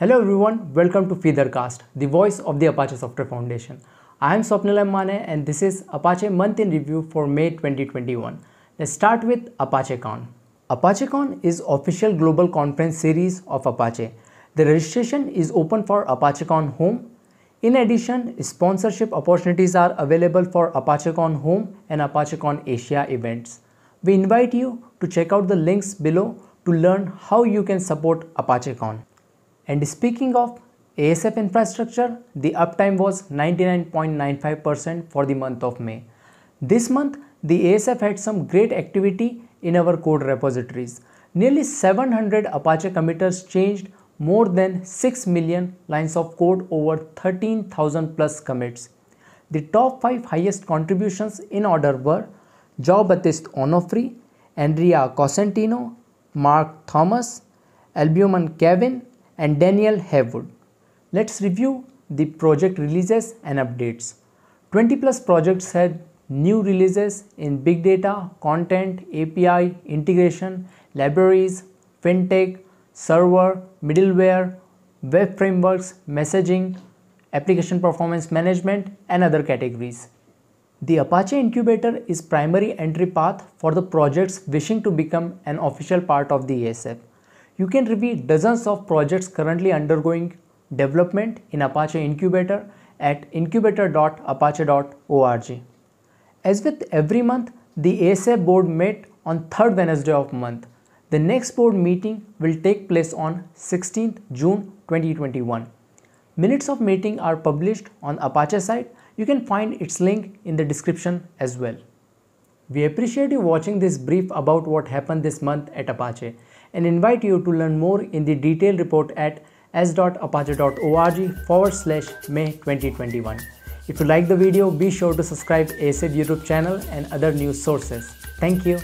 Hello everyone, welcome to Feedercast, the voice of the Apache Software Foundation. I am Swapnil Mane and this is Apache Month in Review for May 2021. Let's start with ApacheCon. ApacheCon is official global conference series of Apache. The registration is open for ApacheCon Home. In addition, sponsorship opportunities are available for ApacheCon Home and ApacheCon Asia events. We invite you to check out the links below to learn how you can support ApacheCon. And speaking of ASF infrastructure, the uptime was 99.95% for the month of May. This month, the ASF had some great activity in our code repositories. Nearly 700 Apache committers changed more than 6 million lines of code over 13,000 plus commits. The top 5 highest contributions in order were Jean-Baptiste Onofre, Andrea Cosentino, Mark Thomas, Albuman Kevin, and Daniel Haywood. Let's review the project releases and updates. 20 plus projects had new releases in big data, content, API, integration, libraries, fintech, server, middleware, web frameworks, messaging, application performance management and other categories. The Apache Incubator is primary entry path for the projects wishing to become an official part of the ESF. You can review dozens of projects currently undergoing development in Apache Incubator at incubator.apache.org. As with every month, the ASA board met on 3rd Wednesday of month. The next board meeting will take place on 16th June 2021. Minutes of meeting are published on Apache site. You can find its link in the description as well. We appreciate you watching this brief about what happened this month at Apache and invite you to learn more in the detailed report at s.apache.org forward slash May 2021. If you like the video, be sure to subscribe ASAP YouTube channel and other news sources. Thank you.